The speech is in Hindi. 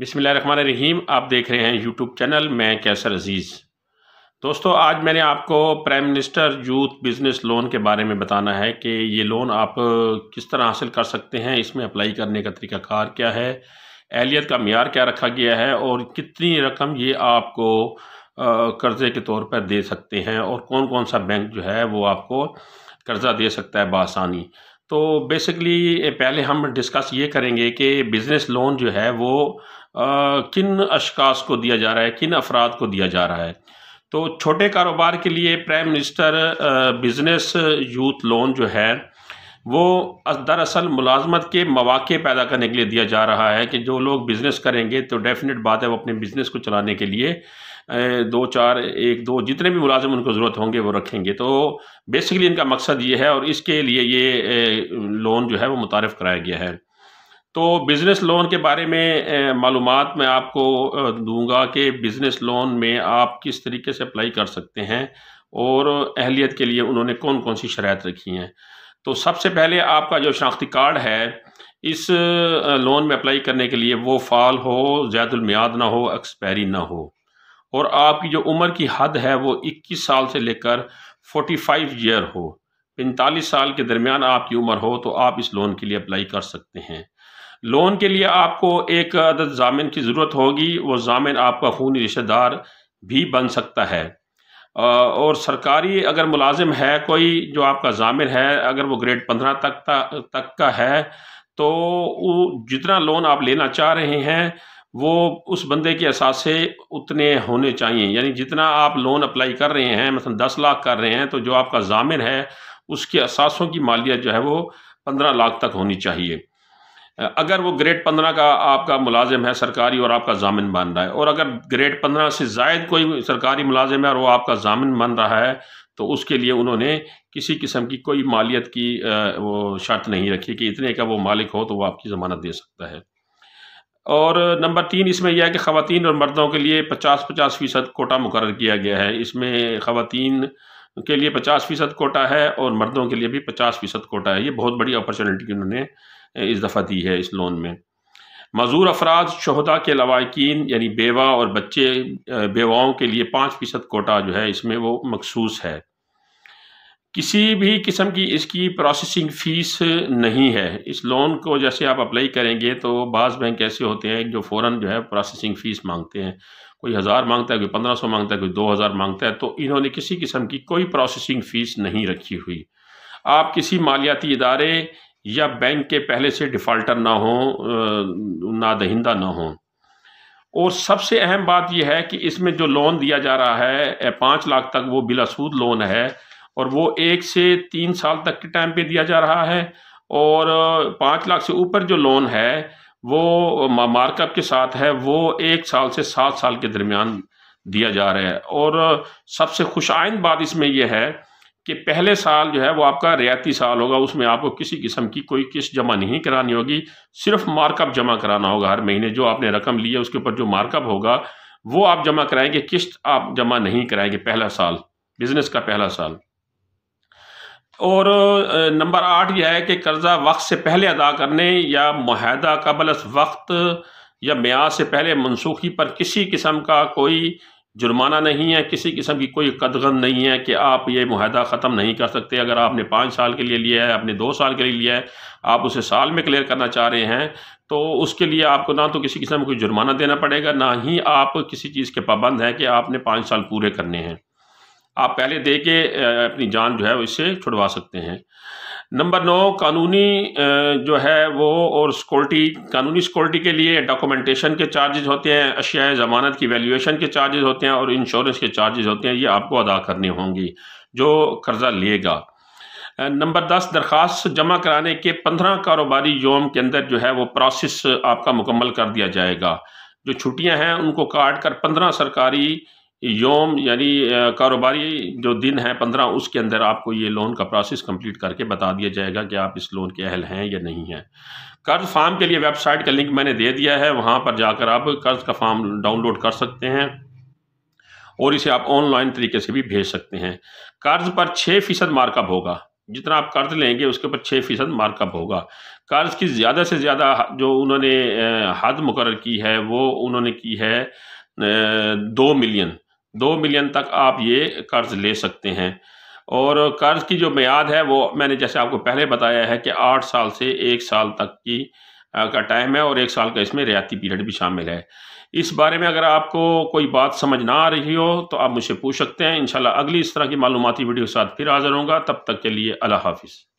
बिसमिल्ल रहीम आप देख रहे हैं यूट्यूब चैनल मैं कैसर अजीज़ दोस्तों आज मैंने आपको prime minister youth business loan के बारे में बताना है कि ये लोन आप किस तरह हासिल कर सकते हैं इसमें अप्लाई करने का तरीक़ाकार क्या है एहलियत का मैार क्या रखा गया है और कितनी रकम ये आपको कर्ज़े के तौर पर दे सकते हैं और कौन कौन सा बैंक जो है वो आपको कर्ज़ा दे सकता है बासानी तो बेसिकली पहले हम डिस्कस ये करेंगे कि बिज़नेस लोन जो है वो किन अशकाश को दिया जा रहा है किन अफराद को दिया जा रहा है तो छोटे कारोबार के लिए prime minister business youth loan जो है वो दरअसल मुलाजमत के मौाक़े पैदा करने के लिए दिया जा रहा है कि जो लोग बिज़नेस करेंगे तो डेफिनेट बात है वो अपने बिज़नेस को चलाने के लिए दो चार एक दो जितने भी मुलाजम उनको ज़रूरत होंगे वो रखेंगे तो बेसिकली इनका मकसद ये है और इसके लिए ये लोन जो है वो मुतारफ़ कराया गया है तो बिज़नेस लोन के बारे में मालूम मैं आपको दूंगा कि बिज़नेस लोन में आप किस तरीके से अप्लाई कर सकते हैं और अहलियत के लिए उन्होंने कौन कौन सी शरात रखी हैं तो सबसे पहले आपका जो शनाख्ती कार्ड है इस लोन में अप्लाई करने के लिए वो फ़ाल हो ज़्यादुलमियाद ना हो एक्सपायरी ना हो और आपकी जो उम्र की हद है वो 21 साल से लेकर 45 ईयर हो पैंतालीस साल के दरमियान आपकी उम्र हो तो आप इस लोन के लिए अप्लाई कर सकते हैं लोन के लिए आपको एक अदद जामिन की ज़रूरत होगी वो जामिन आपका खूनी रिश्तेदार भी बन सकता है और सरकारी अगर मुलाजिम है कोई जो आपका जामिन है अगर वो ग्रेड पंद्रह तक तक का है तो जितना लोन आप लेना चाह रहे हैं वो उस बंदे के असासे उतने होने चाहिए यानी जितना आप लोन अप्लाई कर रहे हैं मतलब दस लाख कर रहे हैं तो जो आपका जामिन है उसके असासों की मालियत जो है वो पंद्रह लाख तक होनी चाहिए अगर वो ग्रेड पंद्रह का आपका मुलाजिम है सरकारी और आपका जामिन बन रहा है और अगर ग्रेड पंद्रह से जायद कोई सरकारी मुलाजिम है और वो आपका जामिन बन रहा है तो उसके लिए उन्होंने किसी किस्म की कोई मालियत की वो शर्त नहीं रखी कि इतने का वो मालिक हो तो वो आपकी ज़मानत दे सकता है और नंबर तीन इसमें यह है कि ख़वान और मर्दों के लिए पचास पचास फ़ीसद कोटा मुकर किया गया है इसमें ख़वान के लिए पचास फ़ीसद कोटा है और मर्दों के लिए भी पचास फ़ीसद कोटा है ये बहुत बड़ी अपॉर्चुनिटी उन्होंने इस दफ़ा दी है इस लोन में मजूर अफराद शहदा के लवाकिन यानी बेवा और बच्चे बेवाओं के लिए पाँच फ़ीसद कोटा जो है इसमें वो मखसूस है किसी भी किस्म की इसकी प्रोसेसिंग फ़ीस नहीं है इस लोन को जैसे आप अप्लाई करेंगे तो बाज़ बैंक ऐसे होते हैं जो फ़ौर जो है प्रोसेसिंग फ़ीस मांगते हैं कोई हज़ार मांगता है कोई पंद्रह सौ मांगता है कोई दो हज़ार मांगता है तो इन्होंने किसी किस्म की कोई प्रोसेसिंग फ़ीस नहीं रखी हुई आप किसी मालियाती इदारे या बैंक के पहले से डिफ़ाल्टर ना हों ना दहिंदा ना हों और सबसे अहम बात यह है कि इसमें जो लोन दिया जा रहा है पाँच लाख तक वो बिलासूद लोन है और वो एक से तीन साल तक के टाइम पे दिया जा रहा है और पाँच लाख से ऊपर जो लोन है वो मार्कअप के साथ है वो एक साल से सात साल के दरमियान दिया जा रहा है और सबसे खुशाइन बात इसमें यह है कि पहले साल जो है वो आपका रियायती साल होगा उसमें आपको किसी किस्म की कोई किस्त जमा नहीं करानी होगी सिर्फ मार्कअप जमा कराना होगा हर महीने जो आपने रकम ली है उसके ऊपर जो मार्कअप होगा वो आप जमा कराएंगे किस्त आप जमा नहीं कराएंगे पहला साल बिजनेस का पहला साल और नंबर आठ यह है कि कर्ज़ा वक्त से पहले अदा करने या माहदा कबल वक्त या म्याद से पहले मनसूखी पर किसी किस्म का कोई जुर्माना नहीं है किसी किस्म की कोई कदगन नहीं है कि आप ये माहदा ख़त्म नहीं कर सकते अगर आपने पाँच साल के लिए लिया है आपने दो साल के लिए लिया है आप उसे साल में क्लियर करना चाह रहे हैं तो उसके लिए आपको ना तो किसी किस्म का कोई जुर्माना देना पड़ेगा ना ही आप किसी चीज़ के पाबंद हैं कि आपने पाँच साल पूरे करने हैं आप पहले दे के अपनी जान जो है इससे छुड़वा सकते हैं नंबर नौ कानूनी जो है वो और सिक्योरिटी कानूनी सिक्योरिटी के लिए डॉक्यूमेंटेशन के चार्जेज होते हैं अशिया ज़मानत की वैल्यूएशन के चार्जेज होते हैं और इंश्योरेंस के चार्जेज होते हैं ये आपको अदा करनी होंगी जो कर्ज़ा लेगा नंबर दस दरख्वास्त जमा कराने के पंद्रह कारोबारी योम के अंदर जो है वो प्रोसेस आपका मुकम्मल कर दिया जाएगा जो छुट्टियाँ हैं उनको काट कर पंद्रह सरकारी योम यानी कारोबारी जो दिन है पंद्रह उसके अंदर आपको ये लोन का प्रोसेस कंप्लीट करके बता दिया जाएगा कि आप इस लोन के अहल हैं या नहीं हैं कर्ज फार्म के लिए वेबसाइट का लिंक मैंने दे दिया है वहाँ पर जाकर आप कर्ज का फार्म डाउनलोड कर सकते हैं और इसे आप ऑनलाइन तरीके से भी भेज सकते हैं कर्ज पर छः फीसद मार्कअप होगा जितना आप कर्ज लेंगे उसके ऊपर छः फीसद मार्कअप होगा कर्ज की ज़्यादा से ज़्यादा जो उन्होंने हद मुकर की है वो उन्होंने की है दो मिलियन दो मिलियन तक आप ये कर्ज़ ले सकते हैं और कर्ज़ की जो मियाद है वो मैंने जैसे आपको पहले बताया है कि आठ साल से एक साल तक की का टाइम है और एक साल का इसमें रियाती पीरियड भी शामिल है इस बारे में अगर आपको कोई बात समझ ना आ रही हो तो आप मुझसे पूछ सकते हैं इंशाल्लाह अगली इस तरह की मालूमती वीडियो के साथ फिर हाज़िर होंगे तब तक के लिए अल्लाह हाफिज़